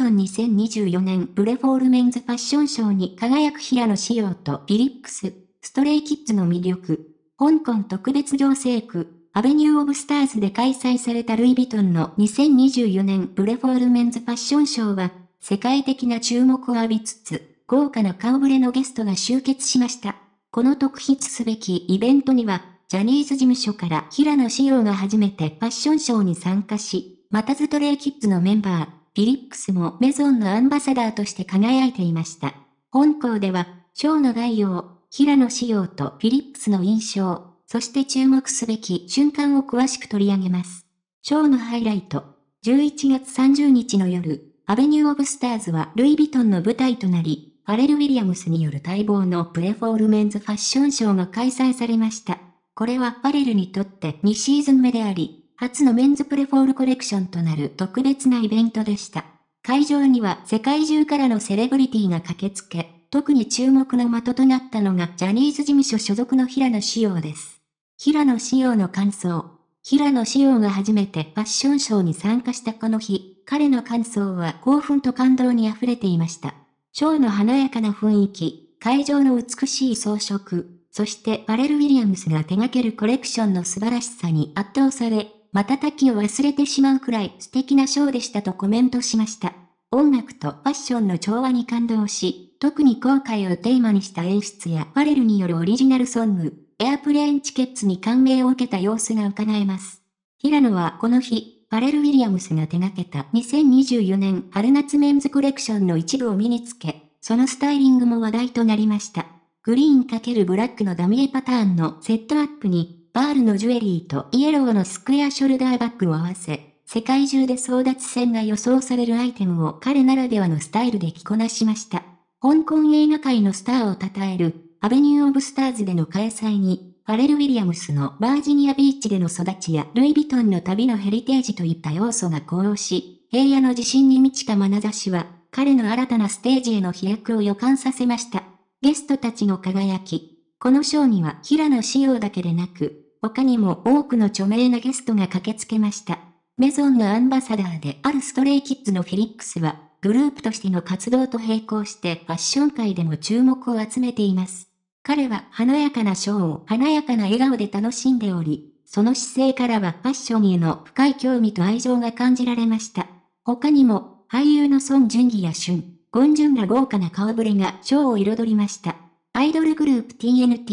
トン2024年ブレフォールメンズファッションショーに輝く平野紫耀とフィリックス、ストレイキッズの魅力。香港特別行政区、アベニューオブスターズで開催されたルイ・ヴィトンの2024年ブレフォールメンズファッションショーは、世界的な注目を浴びつつ、豪華な顔ぶれのゲストが集結しました。この特筆すべきイベントには、ジャニーズ事務所から平野紫耀が初めてファッションショーに参加し、またストレイキッズのメンバー、フィリップスもメゾンのアンバサダーとして輝いていました。本校では、ショーの概要、平野仕様とフィリップスの印象、そして注目すべき瞬間を詳しく取り上げます。ショーのハイライト、11月30日の夜、アベニュー・オブ・スターズはルイ・ヴィトンの舞台となり、ファレル・ウィリアムスによる待望のプレフォールメンズファッションショーが開催されました。これはファレルにとって2シーズン目であり、初のメンズプレフォールコレクションとなる特別なイベントでした。会場には世界中からのセレブリティが駆けつけ、特に注目の的となったのがジャニーズ事務所所属の平野紫耀です。平野紫耀の感想。平野紫耀が初めてファッションショーに参加したこの日、彼の感想は興奮と感動に溢れていました。ショーの華やかな雰囲気、会場の美しい装飾、そしてバレル・ウィリアムスが手掛けるコレクションの素晴らしさに圧倒され、瞬きを忘れてしまうくらい素敵なショーでしたとコメントしました。音楽とファッションの調和に感動し、特に後悔をテーマにした演出やパレルによるオリジナルソング、エアプレーンチケッツに感銘を受けた様子が伺えます。平野はこの日、パレル・ウィリアムスが手掛けた2024年春夏メンズコレクションの一部を身につけ、そのスタイリングも話題となりました。グリーン×ブラックのダミエパターンのセットアップにパールのジュエリーとイエローのスクエアショルダーバッグを合わせ、世界中で争奪戦が予想されるアイテムを彼ならではのスタイルで着こなしました。香港映画界のスターを称える、アベニュー・オブ・スターズでの開催に、ファレル・ウィリアムスのバージニアビーチでの育ちやルイ・ヴィトンの旅のヘリテージといった要素が高揚し、平野の自信に満ちた眼差しは、彼の新たなステージへの飛躍を予感させました。ゲストたちの輝き、このショーには平野紫耀だけでなく、他にも多くの著名なゲストが駆けつけました。メゾンのアンバサダーであるストレイキッズのフェリックスは、グループとしての活動と並行してファッション界でも注目を集めています。彼は華やかなショーを華やかな笑顔で楽しんでおり、その姿勢からはファッションへの深い興味と愛情が感じられました。他にも、俳優の孫淳義や俊、ゴンジュンら豪華な顔ぶれがショーを彩りました。アイドルグループ TNT、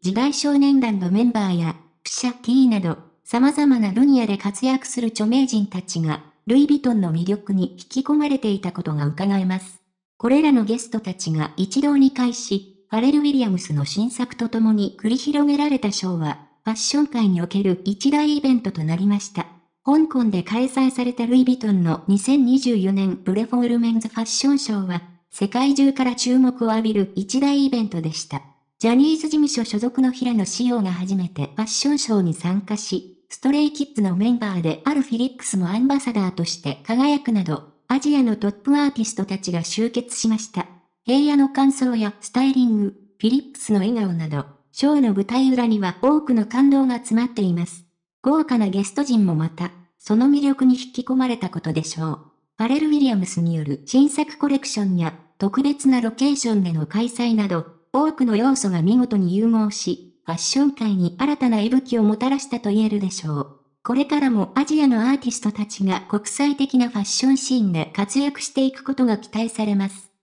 時代少年団のメンバーや、プシャ T など、様々な分野で活躍する著名人たちが、ルイ・ヴィトンの魅力に引き込まれていたことが伺えます。これらのゲストたちが一堂に会し、ファレル・ウィリアムスの新作とともに繰り広げられたショーは、ファッション界における一大イベントとなりました。香港で開催されたルイ・ヴィトンの2024年ブレフォールメンズファッションショーは、世界中から注目を浴びる一大イベントでした。ジャニーズ事務所所属の平野紫耀が初めてファッションショーに参加し、ストレイキッズのメンバーであるフィリックスもアンバサダーとして輝くなど、アジアのトップアーティストたちが集結しました。平野の感想やスタイリング、フィリックスの笑顔など、ショーの舞台裏には多くの感動が詰まっています。豪華なゲスト陣もまた、その魅力に引き込まれたことでしょう。ファレル・ウィリアムスによる新作コレクションや特別なロケーションでの開催など、多くの要素が見事に融合し、ファッション界に新たな息吹をもたらしたと言えるでしょう。これからもアジアのアーティストたちが国際的なファッションシーンで活躍していくことが期待されます。